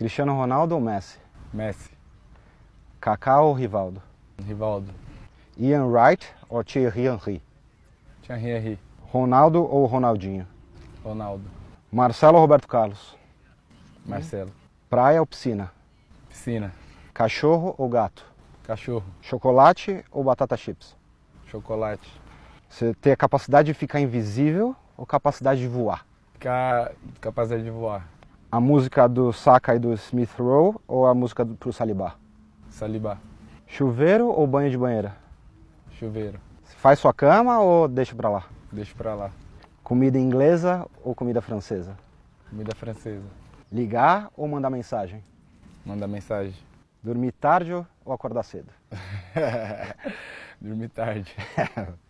Cristiano Ronaldo ou Messi? Messi. Kaká ou Rivaldo? Rivaldo. Ian Wright ou Thierry Henry? Thierry Henry. Ronaldo ou Ronaldinho? Ronaldo. Marcelo ou Roberto Carlos? Marcelo. Praia ou piscina? Piscina. Cachorro ou gato? Cachorro. Chocolate ou batata chips? Chocolate. Você tem a capacidade de ficar invisível ou capacidade de voar? Ficar capacidade de voar a música do Saka e do Smith Rowe ou a música do, pro Salibá? Salibá. Chuveiro ou banho de banheira? Chuveiro. Faz sua cama ou deixa pra lá? Deixa pra lá. Comida inglesa ou comida francesa? Comida francesa. Ligar ou mandar mensagem? Mandar mensagem. Dormir tarde ou acordar cedo? Dormir tarde.